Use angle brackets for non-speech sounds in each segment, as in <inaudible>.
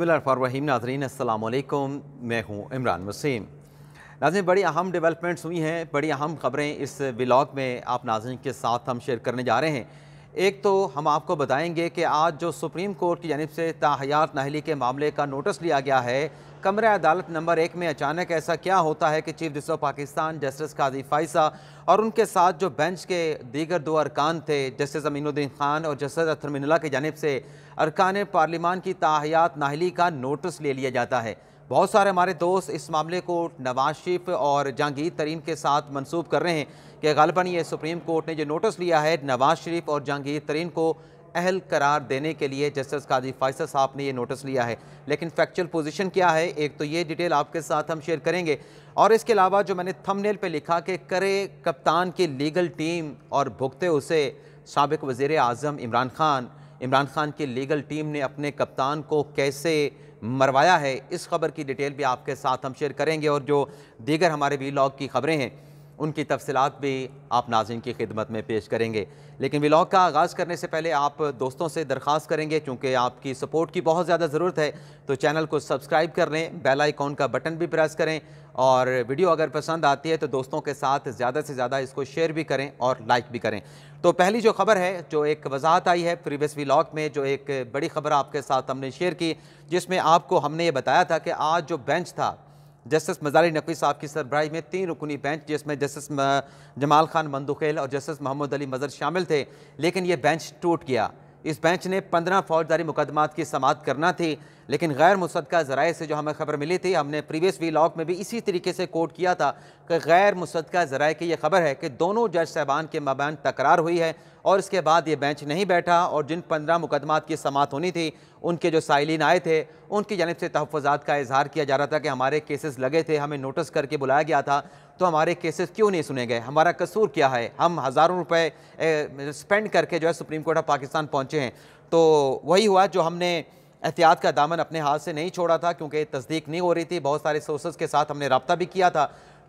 बिलरफारहीम नाजरीन अल्लाम मैं हूँ इमरान वसीम नाजन बड़ी अहम डेवलपमेंट्स हुई हैं बड़ी अहम ख़बरें इस ब्लॉग में आप नाजरन के साथ हम शेयर करने जा रहे हैं एक तो हम आपको बताएंगे कि आज जो सुप्रीम कोर्ट की जानब से ताहयात नाहली के मामले का नोटिस लिया गया है कमरे अदालत नंबर एक में अचानक ऐसा क्या होता है कि chief justice of Pakistan justice Qazi फाइसा और उनके साथ जो बेंच के दीगर दो अरकान थे जस्टिस अमीनुद्दीन खान और जस्टिस अथर मिनला की जानब से अरकान पार्लिमान की ताहियात नाहली का नोटिस ले लिया जाता है बहुत सारे हमारे दोस्त इस मामले को नवाज शरीफ और जहांगीर तरीन के साथ मनसूब कर रहे हैं कि गलबन ये सुप्रीम कोर्ट ने जो नोटिस लिया है नवाज शरीफ और जहांगीर तरीन को अहल करार देने के लिए जस्टिस काजी फायसर साहब ने ये नोटिस लिया है लेकिन फैक्चुअल पोजीशन क्या है एक तो ये डिटेल आपके साथ हम शेयर करेंगे और इसके अलावा जो मैंने थंबनेल पे लिखा कि करे कप्तान की लीगल टीम और भुगते उसे सबक वज़र अजम इमरान खान इमरान खान की लीगल टीम ने अपने कप्तान को कैसे मरवाया है इस खबर की डिटेल भी आपके साथ हम शेयर करेंगे और जो दीगर हमारे वी की खबरें हैं उनकी तफसलत भी आप नाजिन की खिदमत में पेश करेंगे लेकिन व्लाग का आगाज़ करने से पहले आप दोस्तों से दरख्वास्त करेंगे क्योंकि आपकी सपोर्ट की बहुत ज़्यादा ज़रूरत है तो चैनल को सब्सक्राइब कर लें बेल आइकॉन का बटन भी प्रेस करें और वीडियो अगर पसंद आती है तो दोस्तों के साथ ज़्यादा से ज़्यादा इसको शेयर भी करें और लाइक भी करें तो पहली जो खबर है जो एक वजाहत आई है प्रीवियस व्लाग में जो एक बड़ी खबर आपके साथ हमने शेयर की जिसमें आपको हमने ये बताया था कि आज जो बेंच था जस्टिस मजारी नकवी साहब की सरबराही में तीन रुकनी बेंच जिसमें जस्टिस जमाल खान मंदुखेल और जस्टिस मोहम्मद अली मजर शामिल थे लेकिन ये बेंच टूट गया इस बेंच ने पंद्रह फौजदारी मुकदमात की समात करना थी लेकिन गैर मुसदा ज़राए से जो हमें खबर मिली थी हमने प्रीवियस वी लॉक में भी इसी तरीके से कोट किया था कि गैर मुसदा ज़राए की यह खबर है कि दोनों जज साहबान के मबान तकरार हुई है और इसके बाद ये बेंच नहीं बैठा और जिन पंद्रह मुकदमात की समात होनी थी उनके जो साइलिन आए थे उनकी जानब से तहफ़ात का इजहार किया जा रहा था कि हमारे केसेस लगे थे हमें नोटिस करके बुलाया गया था तो हमारे केसेस क्यों नहीं सुने गए हमारा कसूर क्या है हम हज़ारों रुपए स्पेंड करके जो है सुप्रीम कोर्ट ऑफ पाकिस्तान पहुँचे हैं तो वही हुआ जो हमने एहतियात का दामन अपने हाथ से नहीं छोड़ा था क्योंकि तस्दीक नहीं हो रही थी बहुत सारे सोर्सेज के साथ हमने रबता भी किया था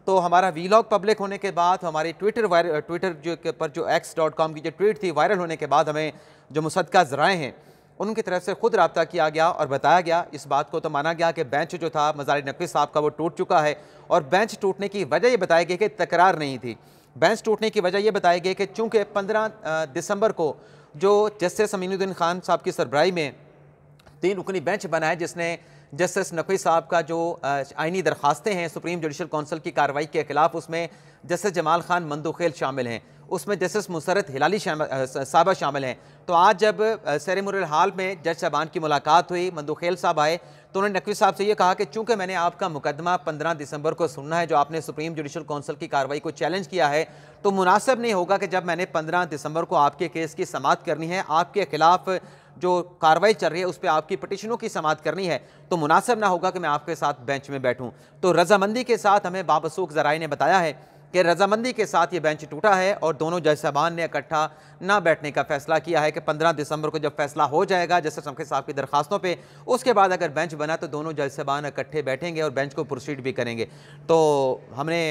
तो हमारा वीलॉग पब्लिक होने के बाद हमारी ट्विटर वायरल ट्विटर जो पर जो एक्स डॉट कॉम की जो ट्वीट थी वायरल होने के बाद हमें जो मुसदका ज़राए हैं उनकी तरफ से खुद रबता किया गया और बताया गया इस बात को तो माना गया कि बेंच जो था मज़ार नकवी साहब का वो टूट चुका है और बेंच टूटने की वजह ये बताई गई कि तकरार नहीं थी बेंच टूटने की वजह यह बताई गई कि चूँकि पंद्रह दिसंबर को जो जस्टिस अमीनुद्दीन खान साहब की सरबराही में तीन रुकनी बेंच बना है जिसने जस्टिस नकवी साहब का जो आइनी दरखास्तें हैं सुप्रीम जुडिशल कौंसिल की कार्रवाई के खिलाफ उसमें जस्टिस जमाल खान मंदोखेल शामिल हैं उसमें जस्टिस मुसरत हिलाली साहबा शामिल हैं तो आज जब सेरेमोरियल हाल में जज साहबान की मुलाकात हुई मंदोखेल साहब आए तो उन्होंने नकवी साहब से ये कहा कि चूंकि मैंने आपका मुकदमा पंद्रह दिसंबर को सुनना है जो आपने सुप्रीम जुडिशल कौंसिल की कार्रवाई को चैलेंज किया है तो मुनासिब नहीं होगा कि जब मैंने पंद्रह दिसंबर को आपके केस की समाप्त करनी है आपके खिलाफ जो कार्रवाई चल रही है उस पर आपकी पटिशनों की समात करनी है तो मुनासिब ना होगा कि मैं आपके साथ बेंच में बैठूँ तो रजामंदी के साथ हमें बाबसूख जराए ने बताया है कि रजामंदी के साथ ये बेंच टूटा है और दोनों जज साहबान ने इकट्ठा ना बैठने का फैसला किया है कि 15 दिसंबर को जब फैसला हो जाएगा जैसे समखे साहब की दरखास्तों पे उसके बाद अगर बेंच बना तो दोनों जज साहबान इकट्ठे बैठेंगे और बेंच को प्रोसीड भी करेंगे तो हमने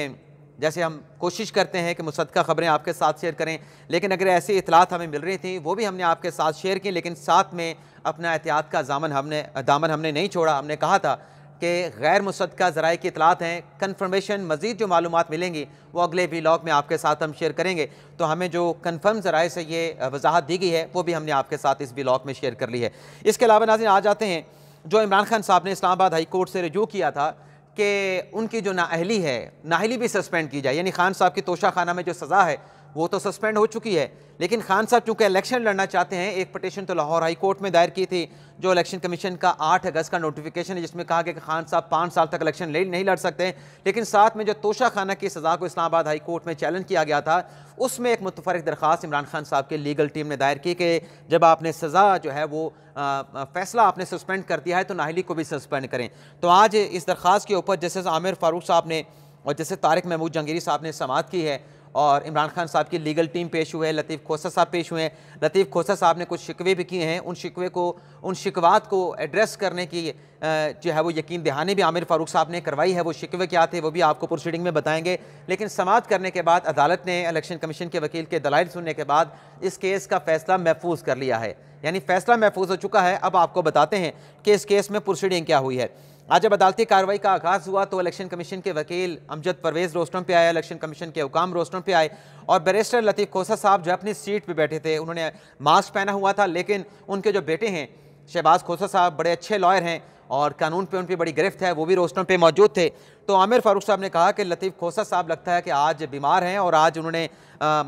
जैसे हम कोशिश करते हैं कि मुसदा ख़बरें आपके साथ शेयर करें लेकिन अगर ऐसी इतलात हमें मिल रही थी वो भी हमने आपके साथ शेयर की लेकिन साथ में अपना एहतियात का दामन हमने दामन हमने नहीं छोड़ा हमने कहा था कि गैर मुसदा ज़रा की इतलात हैं कन्फर्मेशन मज़ीद जो मालूम मिलेंगी वो अगले लॉग में आपके साथ हम शेयर करेंगे तो हमें जो कन्फर्म ज़रा से ये वजाहत दी गई है वो भी हमने आपके साथ इस लॉग में शेयर कर ली है इसके अलावा नाजिन आ जाते हैं जो इमरान खान साहब ने इस्लाबाद हाई कोर्ट से रजू किया था कि उनकी जो नाहली है नाहली भी सस्पेंड की जाए यानी खान साहब की तोशा खाना में जो सज़ा है वो तो सस्पेंड हो चुकी है लेकिन खान साहब चूंकि इलेक्शन लड़ना चाहते हैं एक पटिशन तो लाहौर हाई कोर्ट में दायर की थी जो इलेक्शन कमीशन का 8 अगस्त का नोटिफिकेशन है जिसमें कहा गया कि खान साहब पाँच साल तक इलेक्शन नहीं लड़ सकते लेकिन साथ में जो तोशा खाना की सज़ा को इस्लामाबाद हाई कोर्ट में चैलेंज किया गया था उसमें एक मुतफरक दरख्वास्त इमरान खान साहब की लीगल टीम ने दायर की कि जब आपने सज़ा जो है वो आ, फैसला आपने सस्पेंड कर दिया है तो नाहली को भी सस्पेंड करें तो आज इस दरख्वास्त के ऊपर जस्टिस आमिर फारूक साहब ने और जैसे तारिक महमूद जंगीरी साहब ने समात की है और इमरान खान साहब की लीगल टीम पेश हुए लतीफ़ खोसा साहब पेश हुए लतीफ़ खोसा साहब ने कुछ शिकवे भी किए हैं उन शिकवे को उन शिकवात को एड्रेस करने की जो है वो यकीन दहानी भी आमिर फ़ारूक साहब ने करवाई है वो शिकवे क्या थे वो भी आपको प्रोसीडिंग में बताएंगे लेकिन समात करने के बाद अदालत ने इलेक्शन कमीशन के वकील के दलाइल सुनने के बाद इस केस का फ़ैसला महफूज कर लिया है यानी फ़ैसला महफूज हो चुका है अब आपको बताते हैं कि इस केस में प्रोसीडिंग क्या हुई है आज जब अदालती कार्रवाई का आगाज हुआ तो इलेक्शन कमीशन के वकील अमजद परवेज रोस्टम पे आए इलेक्शन कमीशन के हुकाम रोस्टम पे आए और बैरिस्टर लतीफ़ खोसा साहब जो अपनी सीट पे बैठे थे उन्होंने मास्क पहना हुआ था लेकिन उनके जो बेटे हैं शहबाज खोसा साहब बड़े अच्छे लॉयर हैं और कानून पे उन पर बड़ी गिरफ्त है वो भी रोस्टम पे मौजूद थे तो आमिर फारूक साहब ने कहा कि लतीफ़ खोसा साहब लगता है कि आज बीमार हैं और आज उन्होंने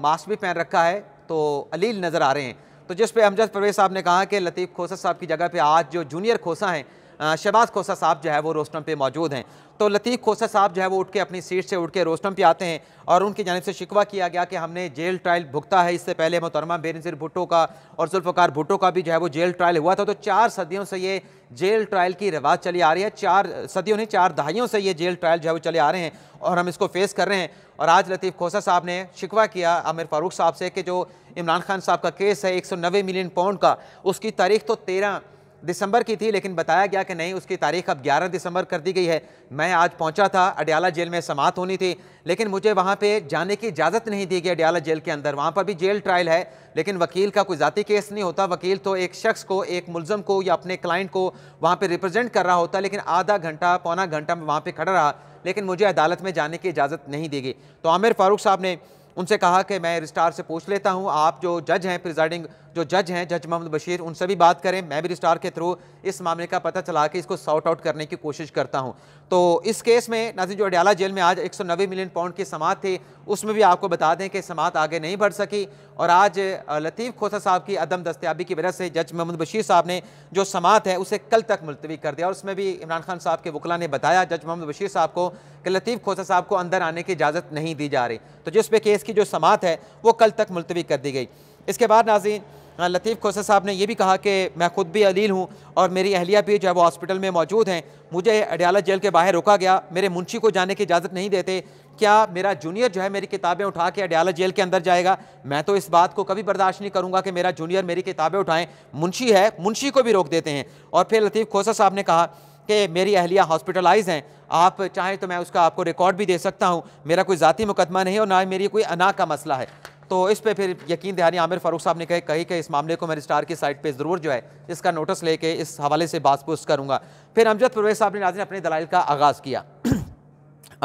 मास्क भी पहन रखा है तो अलील नज़र आ रहे हैं तो जिस पे अमजद परवेज साहब ने कहा कि लतीफ़ खोसा साहब की जगह पे आज जो जूनियर खोसा हैं शहबाज खोसा साहब जो है वो रोस्टम पे मौजूद हैं तो लतीफ़ खोसा साहब जो है वो उठ के अपनी सीट से उठ के रोस्टम पे आते हैं और उनकी जानब से शिकवा किया गया कि हमने जेल ट्रायल भुगता है इससे पहले मोहतरमा बेनज़ीर भुट्टो का और जुल्फ़ार भुट्टो का भी जो है वो जेल ट्रायल हुआ था तो चार सदियों से ये जेल ट्रायल की रिवाज चली आ रही है चार सदियों ने चार दहाइयों से ये जेल ट्रायल जो है वो चले आ रहे हैं और हम इसको फेस कर रहे हैं और आज लतीफ़ खोसा साहब ने शिकवा किया आमिर फ़ारूक साहब से कि जो इमरान खान साहब का केस है एक सौ मिलियन पाउंड का उसकी तारीख तो तेरह दिसंबर की थी लेकिन बताया गया कि नहीं उसकी तारीख अब 11 दिसंबर कर दी गई है मैं आज पहुंचा था अडयाला जेल में समाप्त होनी थी लेकिन मुझे वहां पे जाने की इजाज़त नहीं दी गई अडयाला जेल के अंदर वहां पर भी जेल ट्रायल है लेकिन वकील का कोई ज़ाती केस नहीं होता वकील तो एक शख्स को एक मुलजम को या अपने क्लाइंट को वहाँ पर रिप्रजेंट कर रहा होता लेकिन आधा घंटा पौना घंटा मैं वहाँ पर खड़ा रहा लेकिन मुझे अदालत में जाने की इजाज़त नहीं दी गई तो आमिर फ़ारूक साहब ने उनसे कहा कि मैं रिस्टार से पूछ लेता हूँ आप जो जज हैं प्रिजाइडिंग जो जज हैं जज मोहम्मद बशीर उनसे भी बात करें मैं भी स्टार के थ्रू इस मामले का पता चला के इसको सॉर्ट आउट करने की कोशिश करता हूँ तो इस केस में नाजी जो अडयाला जेल में आज एक सौ नब्बे मिलियन पाउंड की समात थी उसमें भी आपको बता दें कि समात आगे नहीं बढ़ सकी और आज लतीफ़ खोसा साहब की अदम दस्तियाबी की वजह से जज मोहम्मद बशीर साहब ने जो समात है उसे कल तक मुलतवी कर दिया और उसमें भी इमरान खान साहब के वकला ने बताया जज मोहम्मद बशीर साहब को कि लतीफ़ खोसा साहब को अंदर आने की इजाज़त नहीं दी जा रही तो जिस पे केस की जो समात है वो कल तक मुलतवी कर दी गई इसके बाद नाजीन हाँ, लतीफ़ खोसा साहब ने यह भी कहा कि मैं खुद भी अलील हूँ और मेरी अहलिया भी जो है वो हॉस्पिटल में मौजूद हैं मुझे अडियाला जेल के बाहर रोका गया मेरे मुंशी को जाने की इजाज़त नहीं देते क्या मेरा जूनियर जो है मेरी किताबें उठा के अडियाला जेल के अंदर जाएगा मैं तो इस बात को कभी बर्दाश्त नहीं करूँगा कि मेरा जूनियर मेरी किताबें उठाएँ मुंशी है मुंशी को भी रोक देते हैं और फिर लतीफ़ खोसा साहब ने कहा कि मेरी अहलिया हॉस्पिटलाइज हैं आप चाहें तो मैं उसका आपको रिकॉर्ड भी दे सकता हूँ मेरा कोई ज़ाती मुकदमा नहीं और ना मेरी कोई अना का मसला है तो इस पे फिर यकीन दहानी आमिर फारूक साहब ने कहे कही कि इस मामले को मैं स्टार की साइट पे ज़रूर जो है इसका नोटिस लेके इस हवाले से बात पूछ करूँगा फिर अमजद परवेज़ साहब ने नाजिन अपने दलाइल का आगाज़ किया <clears throat>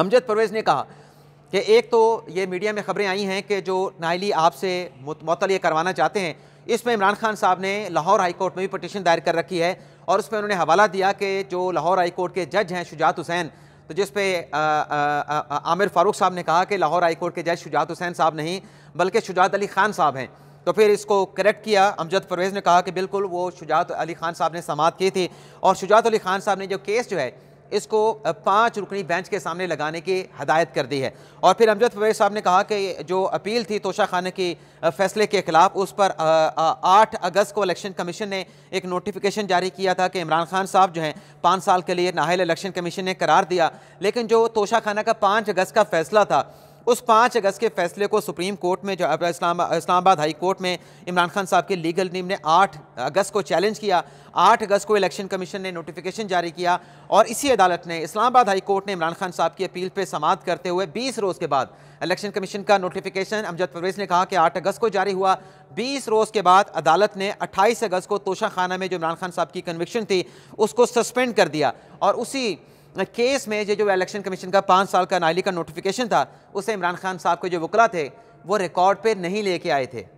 अमजद परवेज़ ने कहा कि एक तो ये मीडिया में खबरें आई हैं कि जो नाइली आपसे मुतल करवाना चाहते हैं इसमें इमरान खान साहब ने लाहौर हाईकोर्ट में भी पटिशन दायर कर रखी है और उसमें उन्होंने हवाला दिया कि जो लाहौर हाईकोर्ट के जज हैं शुजात हुसैन तो जिस पे आमिर फारूक साहब ने कहा कि लाहौर हाईकोर्ट के जज शुजात हुसैन साहब नहीं बल्कि शुजात अली खान साहब हैं तो फिर इसको करेक्ट किया अमजद परवेज़ ने कहा कि बिल्कुल वो शुजात अली खान साहब ने समात की थी और शुजात अली खान साहब ने जो केस जो है इसको पाँच रुकनी बेंच के सामने लगाने की हदायत कर दी है और फिर अमजद परवेज़ साहब ने कहा कि जो अपील थी तोशा खाना की फैसले के ख़िलाफ़ उस पर आठ अगस्त को इलेक्शन कमीशन ने एक नोटिफिकेशन जारी किया था कि इमरान खान साहब जो हैं पाँच साल के लिए नाहल इलेक्शन कमीशन ने करार दिया लेकिन जो तोशा खाना का पाँच अगस्त का फैसला था उस पाँच अगस्त के फैसले को सुप्रीम कोर्ट में जो इस्लाम इस्लामाबाद हाई कोर्ट में इमरान खान साहब के लीगल टीम ने आठ अगस्त को चैलेंज किया आठ अगस्त को इलेक्शन कमीशन ने नोटिफिकेशन जारी किया और इसी अदालत ने इस्लामाबाद हाई कोर्ट ने इमरान खान साहब की अपील पर समाप्त करते हुए बीस रोज़ के बाद इलेक्शन कमीशन का नोटिफिकेशन अमजद परवेज ने कहा कि आठ अगस्त को जारी हुआ बीस रोज़ के बाद अदालत ने अट्ठाईस अगस्त को तोशा खाना में जो इमरान खान साहब की कन्विक्शन थी उसको सस्पेंड कर दिया और उसी केस में जो जो इलेक्शन कमीशन का पाँच साल का नाली का नोटिफिकेशन था उसे इमरान खान साहब के जो वकला थे वो रिकॉर्ड पर नहीं लेके आए थे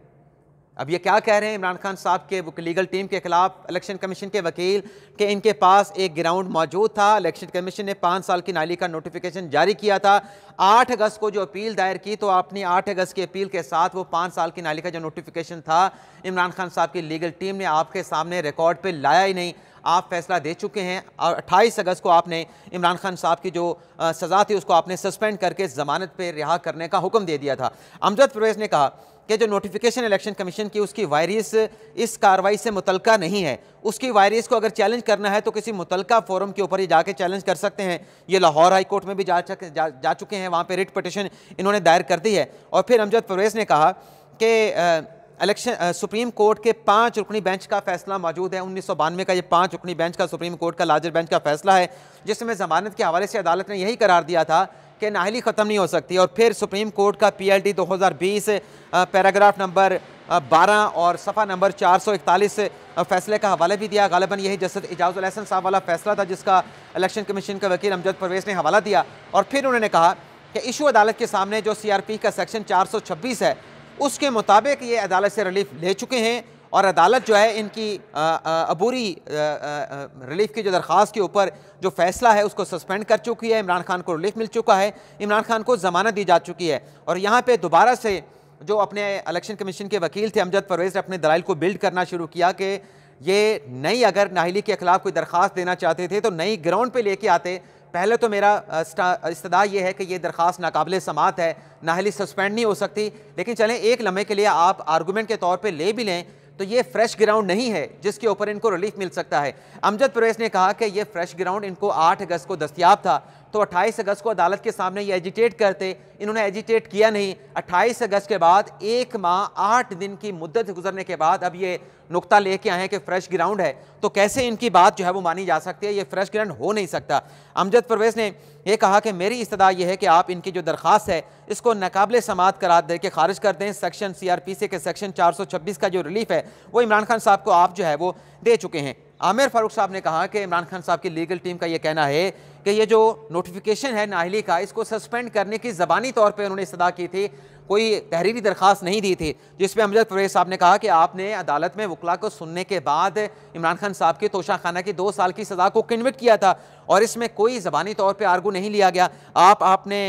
अब ये क्या कह रहे हैं इमरान खान साहब के लीगल टीम के खिलाफ इलेक्शन कमीशन के वकील के इनके पास एक ग्राउंड मौजूद था इलेक्शन कमीशन ने पाँच साल की नाली का नोटिफिकेशन जारी किया था आठ अगस्त को जो अपील दायर की तो आपने आठ अगस्त की अपील के साथ वो पाँच साल की नाली का जो नोटिफिकेशन था इमरान खान साहब की लीगल टीम ने आपके सामने रिकॉर्ड पर लाया ही नहीं आप फैसला दे चुके हैं और अट्ठाईस अगस्त को आपने इमरान खान साहब की जो सज़ा थी उसको आपने सस्पेंड करके ज़मानत पर रिहा करने का हुक्म दे दिया था अमजद परवेज़ ने कहा कि जो नोटिफिकेशन इलेक्शन कमीशन की उसकी वायरस इस कार्रवाई से मुतलका नहीं है उसकी वायरस को अगर चैलेंज करना है तो किसी मुतलका फोरम के ऊपर ही जाके चैलेंज कर सकते हैं ये लाहौर हाई कोर्ट में भी जा, जा, जा चुके हैं वहाँ पर रिट पटिशन इन्होंने दायर कर दी है और फिर अमजद परवेज़ ने कहा कि इलेक्शन सुप्रीम कोर्ट के पांच रुकनी बेंच का फैसला मौजूद है उन्नीस सौ बानवे का ये पांच रुकनी बेंच का सुप्रीम कोर्ट का लार्जर बेंच का फैसला है जिसमें जमानत के हवाले से अदालत ने यही करार दिया था कि नाहली ख़त्म नहीं हो सकती और फिर सुप्रीम कोर्ट का पी एल डी दो हज़ार बीस पैराग्राफ नंबर बारह और सफ़ा नंबर चार सौ इकतालीस फैसले का हवाला भी दिया गालिबा यही जस्टिस एजाज़ अलहसन साहब वाला फैसला था जिसका इलेक्शन कमीशन के वकील अमजद परवेज़ ने हवाला दिया और फिर उन्होंने कहा कि इशू अदालत के सामने जो सी आर पी का सेक्शन चार सौ छब्बीस है उसके मुताबिक ये अदालत से रिलीफ ले चुके हैं और अदालत जो है इनकी अबूरी रिलीफ की जो दरख्वास्त के ऊपर जो फैसला है उसको सस्पेंड कर चुकी है इमरान खान को रिलीफ मिल चुका है इमरान खान को ज़मानत दी जा चुकी है और यहाँ पर दोबारा से जो अपने इलेक्शन कमीशन के वकील थे अमजद परवेज़ ने अपने दलाइल को बिल्ड करना शुरू किया कि ये नई अगर नाहली के खिलाफ कोई दरख्वास्त देना चाहते थे तो नई ग्राउंड पे लेके आते पहले तो मेरा इस्तदा ये है कि ये दरख्वास्त नाकबिल समात है नाहली सस्पेंड नहीं हो सकती लेकिन चलें एक लम्हे के लिए आप आर्गूमेंट के तौर पर ले भी लें तो ये फ्रेश ग्राउंड नहीं है जिसके ऊपर इनको रिलीफ मिल सकता है अमजद परवेज ने कहा कि ये फ्रेश ग्राउंड इनको आठ अगस्त को दस्तियाब था तो 28 अगस्त को अदालत के सामने ये एजिटेट करते इन्होंने एजिटेट किया नहीं 28 अगस्त के बाद एक माह आठ दिन की मुद्दत गुजरने के बाद अब ये नुकता लेके आए हैं कि फ्रेश ग्राउंड है तो कैसे इनकी बात जो है वो मानी जा सकती है ये फ्रेश ग्राउंड हो नहीं सकता अमजद परवेज़ ने यह कहा कि मेरी इस्तः यह है कि आप इनकी जो दरख्वास्त है इसको नाकबले समात करा दे के खारिज कर दें section C R P C के सेक्शन चार सौ छब्बीस का जो रिलीफ है वो इमरान खान साहब को आप जो है वो दे चुके हैं आमिर फारूक साहब ने कहा कि इमरान खान साहब की लीगल टीम का ये कहना है कि ये जो नोटिफिकेशन है नाहली का इसको सस्पेंड करने की ज़बानी तौर पर उन्होंने सदा की थी कोई तहरीरी दरख्वास्त नहीं दी थी जिसपे अमजद परवेज साहब ने कहा कि आपने अदालत में वकला को सुनने के बाद इमरान खान साहब की तोशाखाना की दो साल की सज़ा को कन्विट किया था और इसमें कोई ज़बानी तौर पर आर्गू नहीं लिया गया आप आपने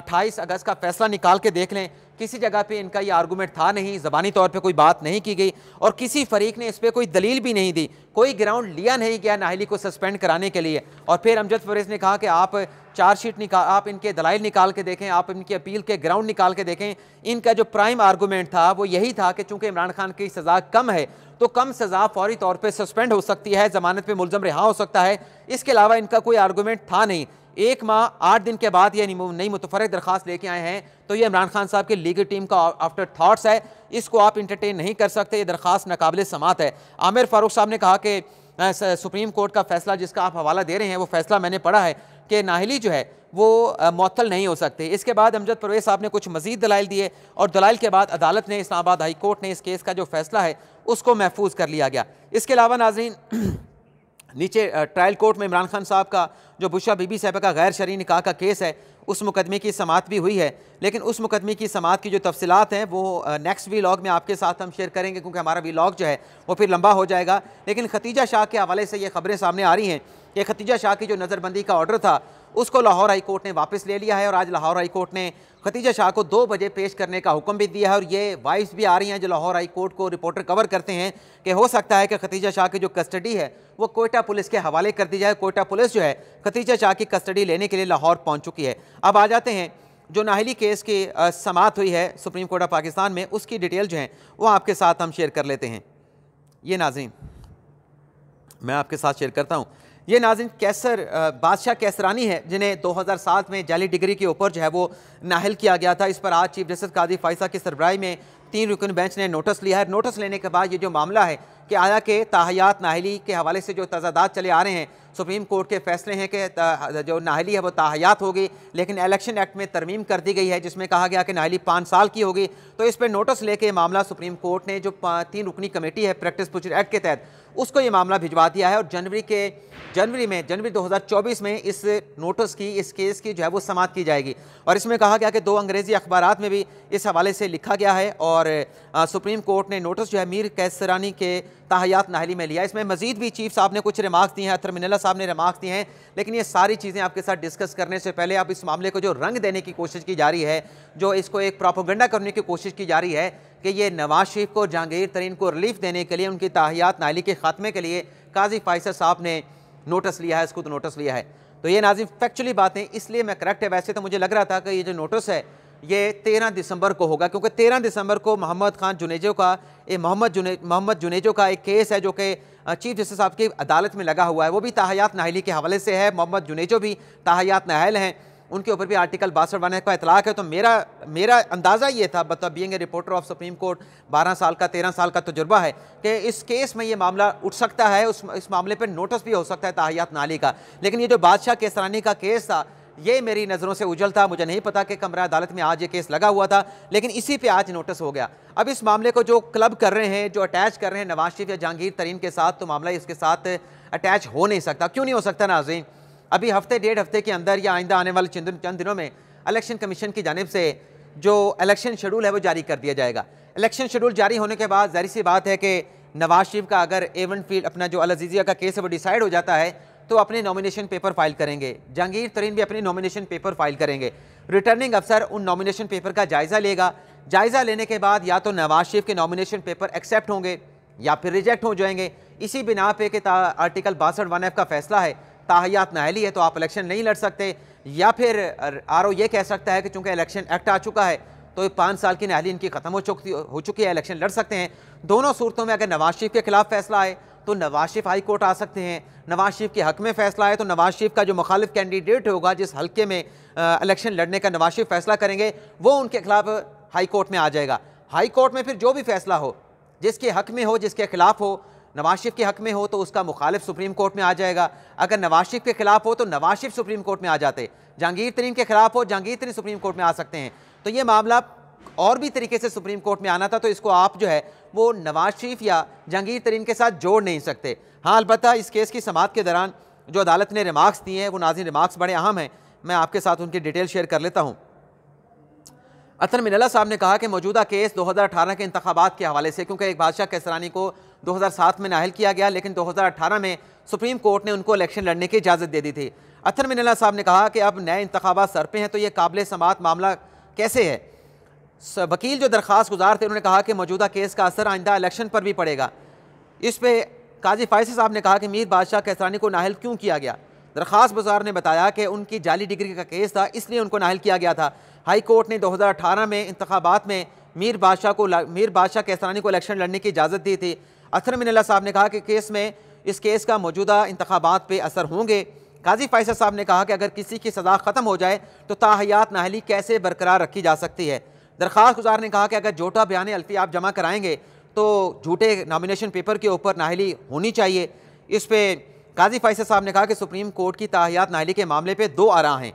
अट्ठाईस अगस्त का फैसला निकाल के देख लें किसी जगह पे इनका ये आर्गूमेंट था नहीं ज़बानी तौर पे कोई बात नहीं की गई और किसी फरीक ने इस पर कोई दलील भी नहीं दी कोई ग्राउंड लिया नहीं गया नाहली को सस्पेंड कराने के लिए और फिर अमजद फरीज़ ने कहा कि आप चार्जशीट निकाल आप इनके दलाइल निकाल के देखें आप इनकी अपील के ग्राउंड निकाल के देखें इनका जो प्राइम आर्गूमेंट था वो यही था कि चूँकि इमरान खान की सज़ा कम है तो कम सज़ा फौरी तौर पर सस्पेंड हो सकती है ज़मानत पर मुलम रिहा हो सकता है इसके अलावा इनका कोई आर्गूमेंट था नहीं एक माह आठ दिन के बाद ये नई मुतफरक दरख्वास्त लेके आए हैं तो ये इमरान खान साहब की लीगल टीम का आफ्टर थाट्स है इसको आप इंटरटेन नहीं कर सकते ये दरख्वास्त नाकबिल समात है आमिर फारूक साहब ने कहा कि सुप्रीम कोर्ट का फैसला जिसका आप हवाला दे रहे हैं वो फैसला मैंने पढ़ा है कि नाहली जो है वो मअतल नहीं हो सकते इसके बाद अमजद परवेज साहब ने कुछ मजीद दलाइल दिए और दलाइल के बाद अदालत ने इस्लाबाद हाई कोर्ट ने इस केस का जो फैसला है उसको महफूज कर लिया गया इसके अलावा नाजीन नीचे ट्रायल कोर्ट में इमरान खान साहब का जो बुशा बीबी साहबा का गैर शरी निकाह का केस है उस मुकदमे की समात भी हुई है लेकिन उस मुकदमे की समात की जो तफसलत हैं वो नेक्स्ट वी लॉग में आपके साथ हम शेयर करेंगे क्योंकि हमारा वी लॉग जो है वो फिर लंबा हो जाएगा लेकिन खतीजा शाह के हवाले से ये खबरें सामने आ रही हैं कि खतीजा शाह की जो नज़रबंदी का ऑर्डर था उसको लाहौर हाई कोर्ट ने वापस ले लिया है और आज लाहौर हाई कोर्ट ने खतीजा शाह को दो बजे पेश करने का हुक्म भी दिया है और ये वाइफ्स भी आ रही हैं जो लाहौर हाई कोर्ट को रिपोर्टर कवर करते हैं कि हो सकता है कि खतीजा शाह की जो कस्टडी है वो कोयटा पुलिस के हवाले कर दी जाए कोयटा पुलिस जो है खतीजा शाह की कस्टडी लेने के लिए लाहौर पहुँच चुकी है अब आ जाते हैं जो नाहली केस की समात हुई है सुप्रीम कोर्ट ऑफ पाकिस्तान में उसकी डिटेल जो है वो आपके साथ हम शेयर कर लेते हैं ये नाजरीन मैं आपके साथ शेयर करता हूँ ये नाजिन कैसर बादशाह कैसरानी है जिन्हें 2007 में जाली डिग्री के ऊपर जो है वो नाहल किया गया था इस पर आज चीफ जस्टिस कादी फाइसा की सरबराही में तीन रुकन बेंच ने नोटिस लिया है नोटिस लेने के बाद ये जो मामला है कि आया के ताहयात नाहली के हवाले से जो तजादात चले आ रहे हैं सुप्रीम कोर्ट के फैसले हैं कि जो नाहली है वो ताहयात होगी लेकिन इलेक्शन एक्ट में तरमीम कर दी गई है जिसमें कहा गया कि नाहली पाँच साल की होगी तो इस पर नोटिस लेके मामला सुप्रीम कोर्ट ने जो तीन रुकनी कमेटी है प्रैक्टिस पुचर एक्ट के तहत उसको ये मामला भिजवा दिया है और जनवरी के जनवरी में जनवरी 2024 में इस नोटिस की इस केस की जो है वो समाप्त की जाएगी और इसमें कहा गया कि दो अंग्रेज़ी अखबार में भी इस हवाले से लिखा गया है और सुप्रीम कोर्ट ने नोटिस जो है मीर कैसरानी के तहयात नाहली में लिया इसमें मजीद भी चीफ साहब ने कुछ रिमार्क दिए हैं अतर मिनला साहब ने रिमार्क दिए हैं लेकिन ये सारी चीज़ें आपके साथ डिस्कस करने से पहले आप इस मामले को जो रंग देने की कोशिश की जा रही है जो इसको एक प्रोपोगंडा करने की कोशिश की जा रही है कि ये नवाज शरीफ को जहांगीर तरीन को रिलीफ देने के लिए उनकी ताहियात नाहली के खात्मे के लिए काजी फाइसर साहब ने नोटिस लिया है इसको तो नोटिस लिया है तो ये नाजिम फैक्चुअली बातें इसलिए मैं करेक्ट है वैसे तो मुझे लग रहा था कि ये जो नोटिस है ये तेरह दिसंबर को होगा क्योंकि तेरह दिसंबर को मोहम्मद खान जुनेजो का ये मोहम्मद जुने मोहम्मद जुनेजो का एक केस है जो कि चीफ जस्टिस साहब की अदालत में लगा हुआ है वो भी ताहयात नाहली के हवाले से है मोहम्मद जुनेजो भी ताहियात नाहल हैं उनके ऊपर भी आर्टिकल बासठ वन का इतलाक है तो मेरा मेरा अंदाज़ा ये था बता being reporter of supreme court बारह साल का तेरह साल का तजुर्बा तो है कि इस केस में ये मामला उठ सकता है उस इस मामले पर नोटिस भी हो सकता है ताहियात नाली का लेकिन ये जो बादशाह केसरानी का केस था ये मेरी नज़रों से उजल था मुझे नहीं पता कि कमरा अदालत में आज ये केस लगा हुआ था लेकिन इसी पे आज नोटिस हो गया अब इस मामले को जो क्लब कर रहे हैं जो अटैच कर रहे हैं नवाज शरीफ या जहांगीर तरीन के साथ तो मामला इसके साथ अटैच हो नहीं सकता क्यों नहीं हो सकता नाजी अभी हफ्ते डेढ़ हफ्ते के अंदर या आइंदा आने वाले चंद दिनों में इलेक्शन कमीशन की जानब से जो इलेक्शन शेड्यूल है वो जारी कर दिया जाएगा इलेक्शन शेड्यूल जारी होने के बाद जहरी सी बात है कि नवाज शरीफ का अगर एवन फील्ड अपना जो अलजीज़िया का केस है वो डिसाइड हो जाता है तो अपने नॉमिनेशन पेपर फाइल करेंगे जहांगीर तरीन भी अपने नॉमिनेशन पेपर फाइल करेंगे रिटर्निंग अफसर उन नॉमिनेशन पेपर का जायज़ा लेगा जायज़ा लेने के बाद या तो नवाज शरीफ के नॉमिनेशन पेपर एक्सेप्ट होंगे या फिर रिजेक्ट हो जाएंगे इसी बिना पे कि आर्टिकल बासठ वन एफ का फैसला है ताहियात नाहली है तो आप इलेक्शन नहीं लड़ सकते या फिर आर ओ ये कह सकता है कि चूँकि इलेक्शन एक्ट आ चुका है तो पाँच साल की नहली इनकी ख़त्म हो चुकी हो चुकी है इलेक्शन लड़ सकते हैं दोनों सूरतों में अगर नवाज शरीफ के खिलाफ फैसला आए तो नवाज शरीफ हाई कोर्ट आ सकते हैं नवाज शरीफ के हक में फैसला है तो नवाज शरीफ का जो मुखालिफ कैंडिडेट होगा जिस हल्के में इलेक्शन लड़ने का नवाज शरीफ फैसला करेंगे वो उनके खिलाफ हाई कोर्ट में आ जाएगा हाई कोर्ट में फिर जो भी फैसला हो जिसके हक में हो जिसके खिलाफ हो नवाज शरीफ के हक में हो तो उसका मुखालिफ सुप्रीम कोर्ट में आ जाएगा अगर नवाज शरीफ के खिलाफ हो तो नवाज शरीफ सुप्रीम कोर्ट में आ जाते जहांगीर तरीन के खिलाफ हो जहांगीर तरीन सुप्रीम कोर्ट में आ सकते हैं तो ये मामला और भी तरीके से सुप्रीम कोर्ट में आना था तो इसको आप जो है वो नवाज शरीफ या जहांगीर तरीन के साथ जोड़ नहीं सकते हाँ अलबत् इस केस की समात के दौरान जो अदालत ने रिमार्क्स दिए हैं वो नाजिन रिमार्क्स बड़े अहम हैं मैं आपके साथ उनकी डिटेल शेयर कर लेता हूँ अतर मिनला साहब ने कहा कि मौजूदा केस 2018 के इंतबात के हवाले से क्योंकि एक बादशाह कैसरानी को 2007 में नाहल किया गया लेकिन 2018 में सुप्रीम कोर्ट ने उनको इलेक्शन लड़ने की इजाज़त दे दी थी अतर मिनला साहब ने कहा कि अब नए इंतबात सर पे हैं तो ये काबिल समात मामला कैसे है वकील जो दरख्वास्त गुजार थे उन्होंने कहा कि मौजूदा केस का असर आइंदा इलेक्शन पर भी पड़ेगा इस पर काजी फायसी साहब ने कहा कि मीर बादशाह कैसरानी को नाहल क्यों किया गया दरख्वास्त गुजार ने बताया कि उनकी जाली डिग्री का केस था इसलिए उनको नाहल किया गया था हाई कोर्ट ने 2018 में इंतबात में मीर बादशाह को मीर बादशाह कैसरानी को इलेक्शन लड़ने की इजाज़त दी थी असर मिनला साहब ने कहा कि केस में इस केस का मौजूदा इंतबात पर असर होंगे काजी फायसा साहब ने कहा कि अगर किसी की सजा ख़त्म हो जाए तो ताहयात नाहली कैसे बरकरार रखी जा सकती है दरख्वास्त गुजार ने कहा कि अगर जोटा बयान अल्फी आप जमा कराएंगे तो झूठे नामिनेशन पेपर के ऊपर नाहली होनी चाहिए इस पर काजी फ़ैसल साहब ने कहा कि सुप्रीम कोर्ट की ताहियात नाहली के मामले पर दो आरा हैं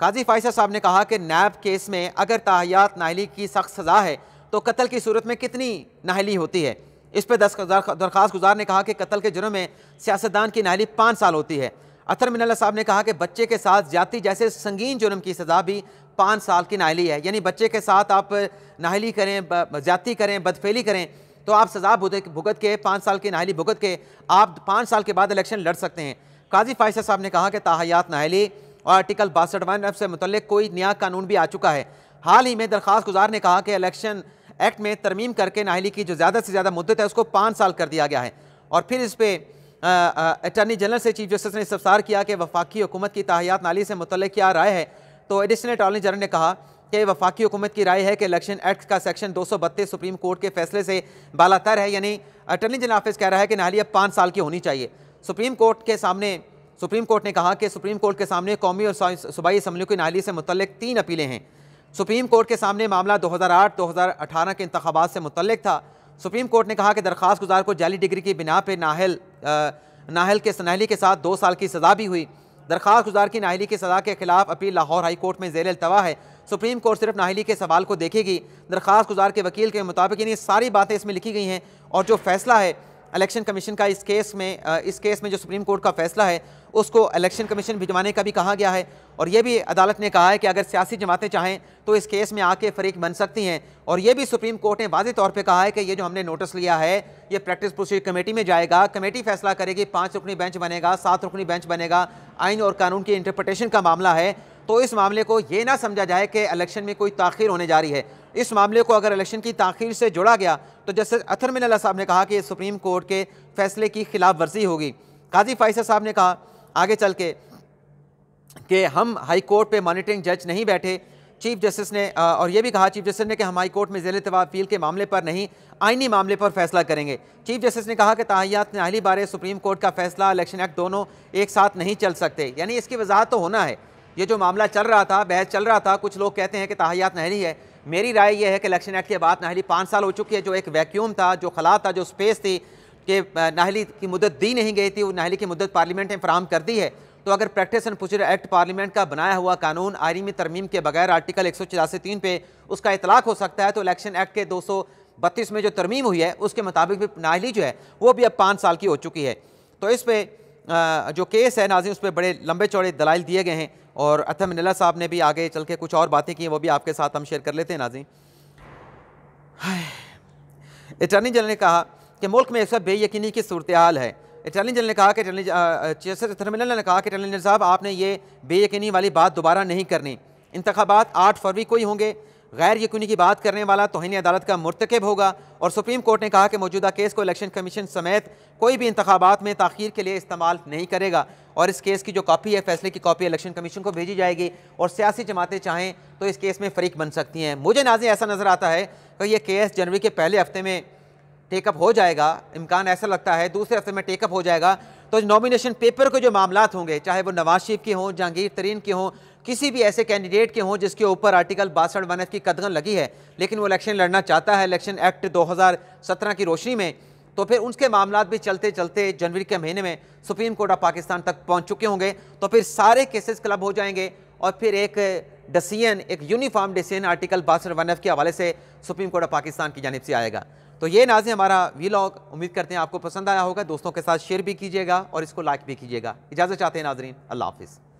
काजी फ़ैसल साहब ने कहा कि नैब केस में अगर ताहियात नाहली की सख्त सज़ा है तो कत्ल की सूरत में कितनी नाहली होती है इस पर दरख्वास्त गुजार ने कहा कि कत्ल के जुर्म में सियासतदान की नाहली पाँच साल होती है अतर मिनल्ला साहब ने कहा कि बच्चे के साथ ज्यादा जैसे संगीन जुर्म की सज़ा भी पाँच साल की नाहली है यानी बच्चे के साथ आप नाहली करें ज्यादी करें बदफेली करें तो आप सजा भुगत के पाँच साल की नाहली भुगत के आप पाँच साल के बाद इलेक्शन लड़ सकते हैं काजी फायसा साहब ने कहा कि ताहयात नाहली और आर्टिकल बासठ वन से मुतल कोई नया कानून भी आ चुका है हाल ही में दरख्वास्त गुजार ने कहा कि इलेक्शन एक्ट में तरमीम करके नाहली की जो ज़्यादा से ज़्यादा मुद्दत है उसको पाँच साल कर दिया गया है और फिर इस पर अटर्नी जनरल से चीफ जस्टिस ने इस्तार किया कि वफाकी हुकूमत की ताहयात नाली से मुतल क्या राय है तो एडिशनल अटॉर्नी जनरल ने कहा कि वफाकी हुकूमत की राय है कि इलेक्शन एक्ट का सेक्शन दो सौ बत्तीस सुप्रीम कोर्ट के फैसले से बालातर है यानी अटर्नी जनरल ऑफिस कह रहा है कि नालिया पाँच साल की होनी चाहिए सुप्रीम कोर्ट के सामने सुप्रीम कोर्ट ने कहा कि सुप्रीम कोर्ट के सामने कौमी और सूबाई असम्बली की नाली से मुतलिक तीन अपीलें हैं सुप्रीम कोर्ट के सामने मामला 2008-2018 के इंतबात से मुतलिक था सुप्रीम कोर्ट ने कहा कि दरख्वास्त गुजार को जाली डिग्री की बिना पर नाहल आ, नाहल के सनहली के साथ दो साल की सज़ा भी हुई दरख्वास्त गुजार की नाहली की सज़ा के खिलाफ अपील लाहौर हाई कोर्ट में जेल अल्तवा है सुप्रीम कोर्ट सिर्फ नाहली के सवाल को देखेगी दरख्वास्त गुजार के वकील के मुताबिक यानी सारी बातें इसमें लिखी गई हैं और जो फैसला है इलेक्शन कमीशन का इस केस में इस केस में जो सुप्रीम कोर्ट का फैसला है उसको इलेक्शन कमीशन भिजवाने का भी कहा गया है और ये भी अदालत ने कहा है कि अगर सियासी जमातें चाहें तो इस केस में आके फरीक बन सकती हैं और ये भी सुप्रीम कोर्ट ने वाजे तौर पे कहा है कि ये जो हमने नोटिस लिया है ये प्रैक्टिस प्रोसीजर कमेटी में जाएगा कमेटी फैसला करेगी पाँच रुकनी बेंच बनेगा सात रुकनी बेंच बनेगा आइन और कानून की इंटरप्रटेशन का मामला है तो इस मामले को ये ना समझा जाए कि इलेक्शन में कोई तखिर होने जा रही है इस मामले को अगर इलेक्शन की तखिर से जोड़ा गया तो जस्टिस अथर मिनला साहब ने कहा कि सुप्रीम कोर्ट के फैसले की खिलाफ वर्जी होगी काजी फाइसर साहब ने कहा आगे चल के कि हम हाई कोर्ट पे मॉनिटरिंग जज नहीं बैठे चीफ जस्टिस ने और ये भी कहा चीफ जस्टिस ने कि हम हाई कोर्ट में जेल तवा अपील के मामले पर नहीं आइनी मामले पर फैसला करेंगे चीफ जस्टिस ने कहा कि ताहियात नाहली बारे सुप्रीम कोर्ट का फैसला इलेक्शन एक्ट दोनों एक साथ नहीं चल सकते यानी इसकी वजह तो होना है ये जो मामला चल रहा था बहस चल रहा था कुछ लोग कहते हैं कि ताहियात नहरी है मेरी राय यह है कि इलेक्शन एक्ट के बाद नाहली पाँच साल हो चुकी है जो एक वैक्यूम था जो खला था जो स्पेस थी कि नाहली की मुदत दी नहीं गई थी वो नाहली की मुदत पार्लियामेंट ने फ्राहम कर दी है तो अगर practice and procedure act parliament का बनाया हुआ कानून आइनी तरमीम के बगैर आर्टिकल एक सौ चौरासी तीन पे उसका इतलाक हो सकता है तो इलेक्शन एक्ट के दो सौ बत्तीस में जो तरमीम हुई है उसके मुताबिक भी नाहली जो है वो भी अब पाँच साल की हो चुकी है तो इस पर जो केस है नाजी उस पर बड़े लंबे चौड़े दलाइल दिए गए हैं और अतः मिनला साहब ने भी आगे चल के कुछ और बातें की वो भी आपके साथ हम शेयर कर लेते हैं नाजी अटर्नी जनरल ने कहा कि मुल्क में ऐसा सब की सूरत हाल है अटर्नी जनरल ने कहा कि चेसर मिनला ने कहा कि अटर्नी जनरल साहब आपने ये बेयकनी वाली बात दोबारा नहीं करनी इंतबात आठ फरवरी को ही होंगे गैर यकूनी की बात करने वाला तोहनी अदालत का मरतकब होगा और सुप्रीम कोर्ट ने कहा कि मौजूदा केस को इलेक्शन कमीशन समेत कोई भी इंतबात में तखिर के लिए इस्तेमाल नहीं करेगा और इस केस की जो कापी है फैसले की कापी इलेक्शन कमीशन को भेजी जाएगी और सियासी जमातें चाहें तो इस केस में फरीक बन सकती हैं मुझे नाजी ऐसा नज़र आता है कि यह केस जनवरी के पहले हफ्ते में टेकअप हो जाएगा इम्कान ऐसा लगता है दूसरे हफ्ते में टेकअप हो जाएगा तो नॉमिनेशन पेपर के जो मामला होंगे चाहे वो नवाज शरीफ के हों जहांगीर तरीन के हों किसी भी ऐसे कैंडिडेट के हों जिसके ऊपर आर्टिकल बासठ वन एफ की कदगन लगी है लेकिन वो इलेक्शन लड़ना चाहता है इलेक्शन एक्ट 2017 की रोशनी में तो फिर उनके मामला भी चलते चलते जनवरी के महीने में सुप्रीम कोर्ट ऑफ पाकिस्तान तक पहुँच चुके होंगे तो फिर सारे केसेस क्लब हो जाएंगे और फिर एक डिसीजन एक यूनिफॉर्म डिसीजन आर्टिकल बासठ वन एफ के हवाले से सुप्रीम कोर्ट ऑफ पाकिस्तान की जानब से आएगा तो ये नाजे हमारा वीलॉग उम्मीद करते हैं आपको पसंद आया होगा दोस्तों के साथ शेयर भी कीजिएगा और इसको लाइक भी कीजिएगा इजाज़त चाहते हैं नाजरीन अल्लाह हाफिज़